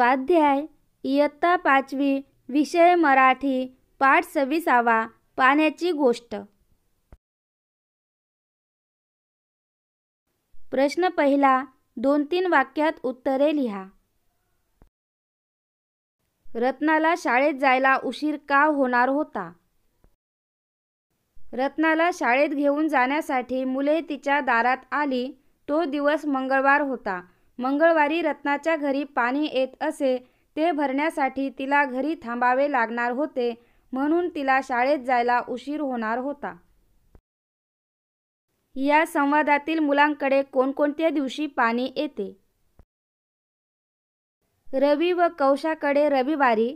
स्वाध्याय इयत्ता पाचवी विषय मराठी पाठ सव्वीसावा पाण्याची गोष्ट प्रश्न पहिला दोन तीन वाक्यात उत्तरे लिहा रत्नाला शाळेत जायला उशीर का होणार होता रत्नाला शाळेत घेऊन जाण्यासाठी मुले तिच्या दारात आली तो दिवस मंगळवार होता मंगळवारी रत्नाच्या घरी पाणी येत असे ते भरण्यासाठी तिला घरी थांबावे लागणार होते म्हणून तिला शाळेत जायला उशीर होणार होता या संवादातील मुलांकडे कोणकोणत्या दिवशी पाणी येते रवी व कौशाकडे रविवारी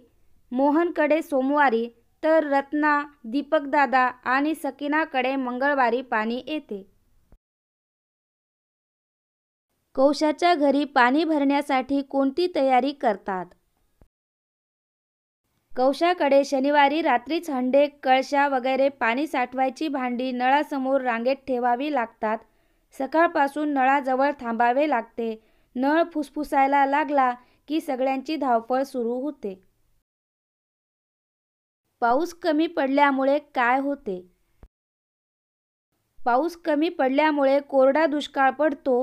मोहनकडे सोमवारी तर रत्ना दीपकदादा आणि सकिनाकडे मंगळवारी पाणी येते कौशाच्या घरी पाणी भरण्यासाठी कोणती तयारी करतात कौशाकडे शनिवारी रात्रीच हंडे कळशा वगैरे पाणी साठवायची भांडी नळासमोर रांगेत ठेवावी लागतात सकाळपासून नळाजवळ थांबावे लागते नळ फुसफुसायला लागला की सगळ्यांची धावपळ सुरू होते पाऊस कमी पडल्यामुळे काय होते पाऊस कमी पडल्यामुळे कोरडा दुष्काळ पडतो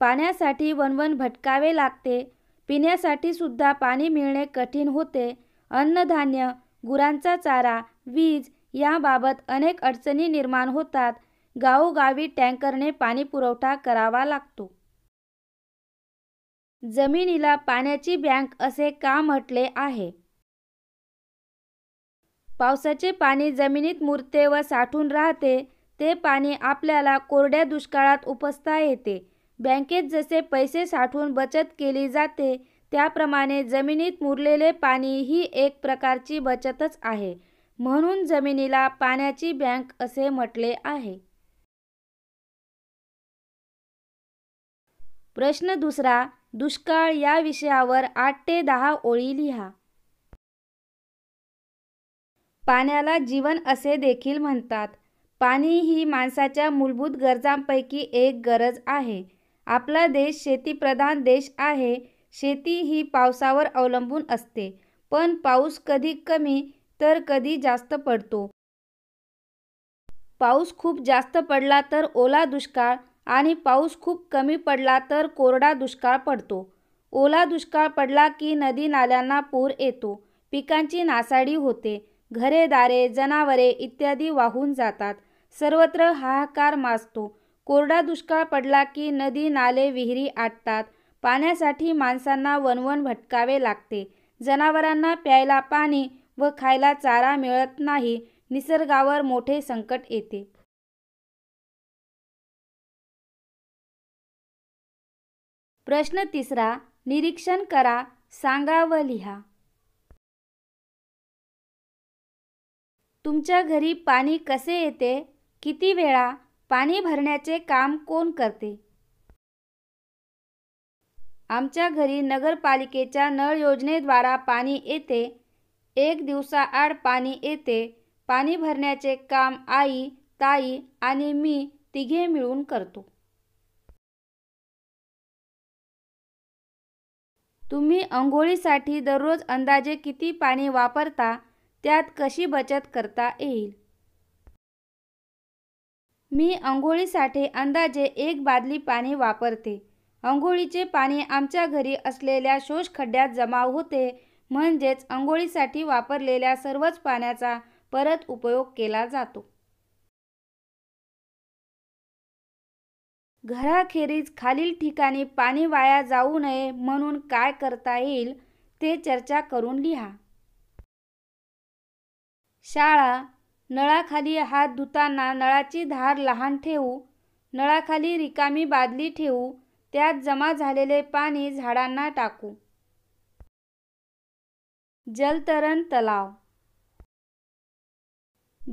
पाण्यासाठी वणवण भटकावे लागते पिण्यासाठी सुद्धा पाणी मिळणे कठीण होते अन्नधान्य गुरांचा चारा वीज याबाबत अनेक अडचणी निर्माण होतात गावोगावी टँकरने पाणी पुरवठा करावा लागतो जमिनीला पाण्याची बँक असे का म्हटले आहे पावसाचे पाणी जमिनीत मुरते व साठून राहते ते पाणी आपल्याला कोरड्या दुष्काळात उपसता येते बँकेत जसे पैसे साठवून बचत केली जाते त्याप्रमाणे जमिनीत मुरलेले पाणी ही एक प्रकारची बचतच आहे म्हणून जमिनीला पाण्याची बँक असे म्हटले आहे प्रश्न दुसरा दुष्काळ या विषयावर आठ ते दहा ओळी लिहा पाण्याला जीवन असे देखील म्हणतात पाणी ही माणसाच्या मूलभूत गरजांपैकी एक गरज आहे आपला देश शेतीप्रधान देश आहे शेती ही पावसावर अवलंबून असते पण पाऊस कधी कमी तर कधी जास्त पडतो पाऊस खूप जास्त पडला तर ओला दुष्काळ आणि पाऊस खूप कमी पडला तर कोरडा दुष्काळ पडतो ओला दुष्काळ पडला की नदी नाल्यांना पूर येतो पिकांची नासाडी होते घरे दारे जनावरे इत्यादी वाहून जातात सर्वत्र हाहाकार माजतो कोरडा दुष्काळ पडला की नदी नाले विहिरी आटतात पाण्यासाठी माणसांना वनवन भटकावे लागते जनावरांना प्यायला पाणी व खायला चारा मिळत नाही निसर्गावर मोठे संकट येते प्रश्न तिसरा निरीक्षण करा सांगा व लिहा तुमच्या घरी पाणी कसे येते किती वेळा पाणी भरण्याचे काम कोण करते? आमच्या घरी नगरपालिकेच्या नळ योजनेद्वारा पाणी येते. एक दिवसाआड पाणी येते. पाणी भरण्याचे काम आई, ताई आणि मी तिघे मिळून करतो. तुम्ही अंघोळीसाठी दररोज अंदाजे किती पाणी वापरता? त्यात कशी बचत करता येईल? मी अंघोळीसाठी अंदाजे एक बादली पाणी वापरते अंघोळीचे पाणी आमच्या घरी असलेल्या शोषखड्ड्यात जमा होते म्हणजेच अंघोळीसाठी वापरलेल्या सर्वच पाण्याचा परत उपयोग केला जातो घराखेरीज खालील ठिकाणी पाणी वाया जाऊ नये म्हणून काय करता येईल ते चर्चा करून लिहा शाळा नळाखाली हात धुताना नळाची धार लहान ठेवू नळाखाली रिकामी बादली ठेवू त्यात जमा झालेले पाणी झाडांना टाकू जलतरण तलाव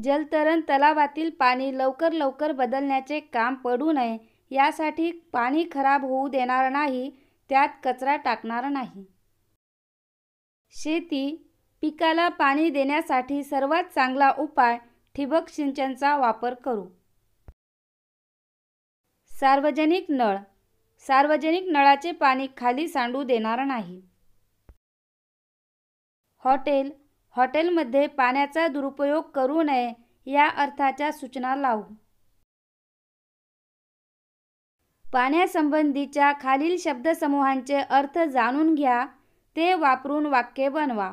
जलतरण तलावातील पाणी लवकर लवकर बदलण्याचे काम पडू नये यासाठी पाणी खराब होऊ देणार नाही त्यात कचरा टाकणार नाही शेती पिकाला पाणी देण्यासाठी सर्वात चांगला उपाय ठिबक सिंचनचा वापर करू सार्वजनिक नळ सार्वजनिक नळाचे पाणी खाली सांडू देणार नाही हॉटेल हॉटेलमध्ये पाण्याचा दुरुपयोग करू नये या अर्थाच्या सूचना लावू पाण्यासंबंधीच्या खालील शब्दसमूहांचे अर्थ जाणून घ्या ते वापरून वाक्य बनवा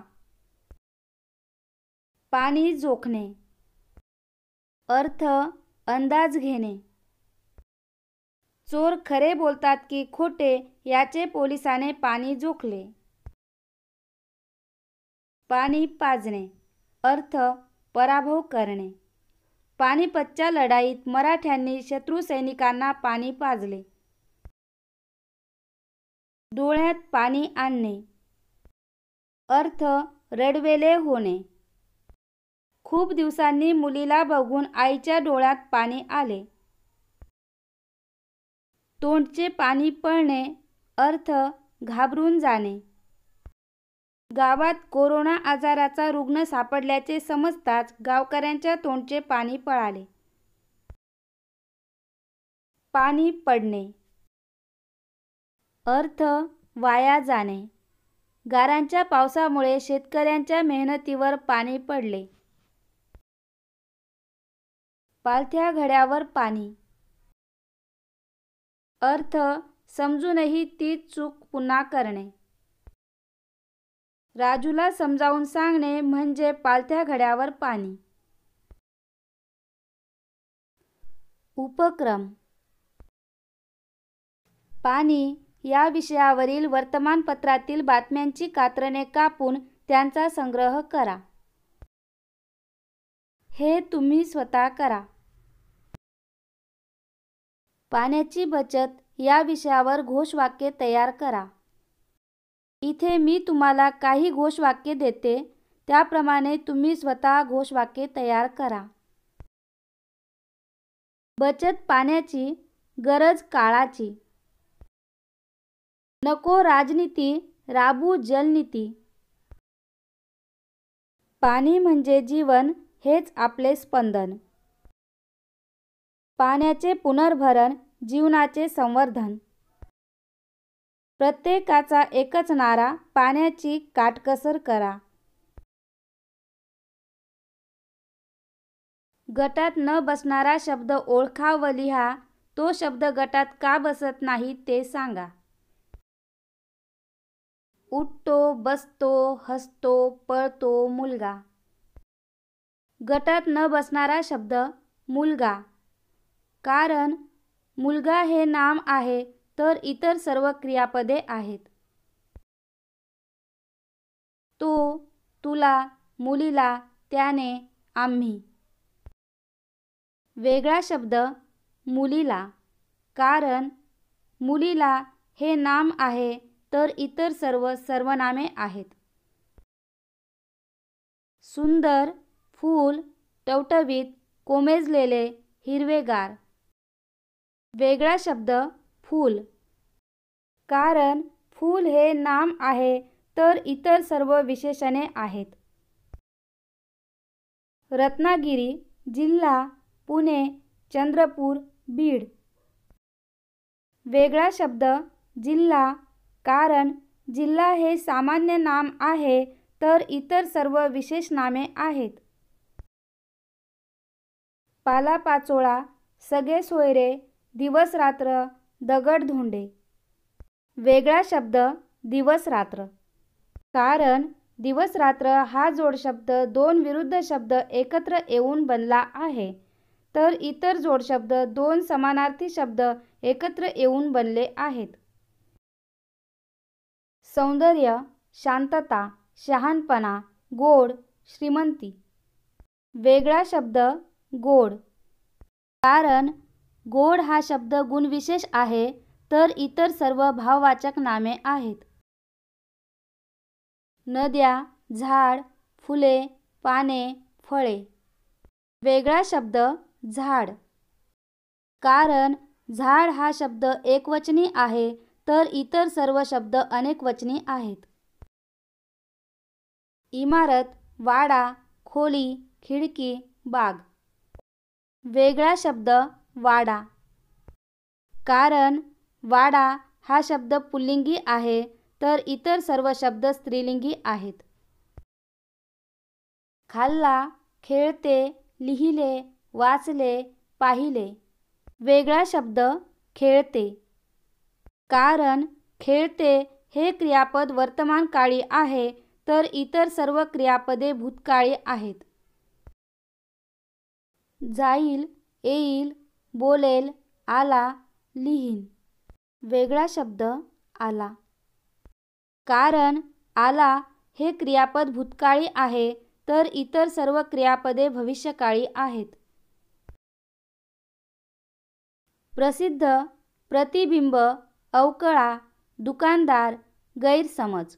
पाणी जोखणे अर्थ अंदाज घेणे चोर खरे बोलतात की खोटे याचे पोलिसाने पाणी जोखले पाणी पाजणे अर्थ पराभव करणे पानिपतच्या लढाईत मराठ्यांनी शत्रू सैनिकांना पाणी पाजले डोळ्यात पाणी आणणे अर्थ रडवेले होणे खूप दिवसांनी मुलीला बघून आईच्या डोळ्यात पाणी आले तोंडचे पाणी पळणे अर्थ घाबरून जाणे गावात कोरोना आजाराचा रुग्ण सापडल्याचे समजताच गावकऱ्यांच्या तोंडचे पाणी पळाले पाणी पडणे अर्थ वाया जाणे गारांच्या पावसामुळे शेतकऱ्यांच्या मेहनतीवर पाणी पडले पालथ्या घड्यावर पाणी अर्थ समजूनही ती चूक पुन्हा करणे राजूला समजावून सांगणे म्हणजे पालथ्या घड्यावर पाणी उपक्रम पाणी या विषयावरील वर्तमानपत्रातील बातम्यांची कात्रणे कापून त्यांचा संग्रह करा हे तुम्ही स्वतः करा पाण्याची बचत या विषयावर घोषवाक्य तयार करा इथे मी तुम्हाला काही घोषवाक्य देते त्याप्रमाणे तुम्ही स्वतः घोषवाक्य तयार करा बचत पाण्याची गरज काळाची नको राजनीती राबू जलनीती पाणी म्हणजे जीवन हेच आपले स्पंदन पाण्याचे पुनर्भरण जीवनाचे संवर्धन प्रत्येकाचा एकच नारा पाण्याची काटकसर करा गटात न बसणारा शब्द ओळखा व लिहा तो शब्द गटात का बसत नाही ते सांगा उठतो बसतो हसतो पळतो मुलगा गटात न बसणारा शब्द मुलगा कारण मुलगा हे नाम आहे तर इतर सर्व क्रियापदे आहेत तो तुला मुलीला त्याने आम्ही वेगळा शब्द मुलीला कारण मुलीला हे नाम आहे तर इतर सर्व सर्वनामे आहेत सुंदर फूल टवटवीत कोमेजलेले हिरवेगार वेगळा शब्द फूल कारण फूल हे नाम आहे तर इतर सर्व विशेषणे आहेत रत्नागिरी जिल्हा पुणे चंद्रपूर बीड वेगळा शब्द जिल्हा कारण जिल्हा हे सामान्य नाम आहे तर इतर सर्व विशेष नामे आहेत पालापाचोळा सगळे सोयरे दिवस रात्र धोंडे वेगळा शब्द दिवस रात्र कारण दिवस रात्र हा जोडशब्द दोन विरुद्ध शब्द एकत्र येऊन बनला आहे तर इतर जोडशब्द दोन समानार्थी शब्द एकत्र येऊन बनले आहेत सौंदर्य शांतता शहानपणा गोड श्रीमंती वेगळा शब्द गोड कारण गोड हा शब्द गुणविशेष आहे तर इतर सर्व भाववाचक नामे आहेत नद्या झाड फुले पाने फळे वेगळा शब्द झाड कारण झाड हा शब्द एकवचनी आहे तर इतर सर्व शब्द अनेकवचनी आहेत इमारत वाडा खोली खिडकी बाग वेगळा शब्द वाडा कारण वाडा हा शब्द पुल्लिंगी आहे तर इतर सर्व शब्द स्त्रीलिंगी आहेत खाल्ला खेळते लिहिले वाचले पाहिले वेगळा शब्द खेळते कारण खेळते हे क्रियापद वर्तमानकाळी आहे तर इतर सर्व क्रियापदे भूतकाळी आहेत जाईल येईल बोलेल आला लिहीन वेगळा शब्द आला कारण आला हे क्रियापद भूतकाळी आहे तर इतर सर्व क्रियापदे भविष्यकाळी आहेत प्रसिद्ध प्रतिबिंब अवकळा दुकानदार गैरसमज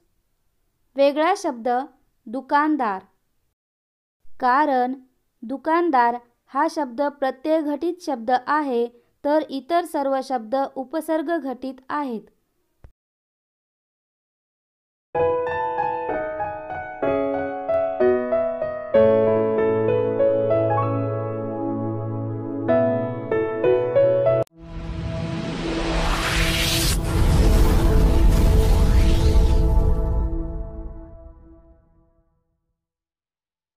वेगळा शब्द दुकानदार कारण दुकानदार हा शब्द प्रत्ययघटित शब्द आहे तर इतर सर्व शब्द उपसर्ग घटित आहेत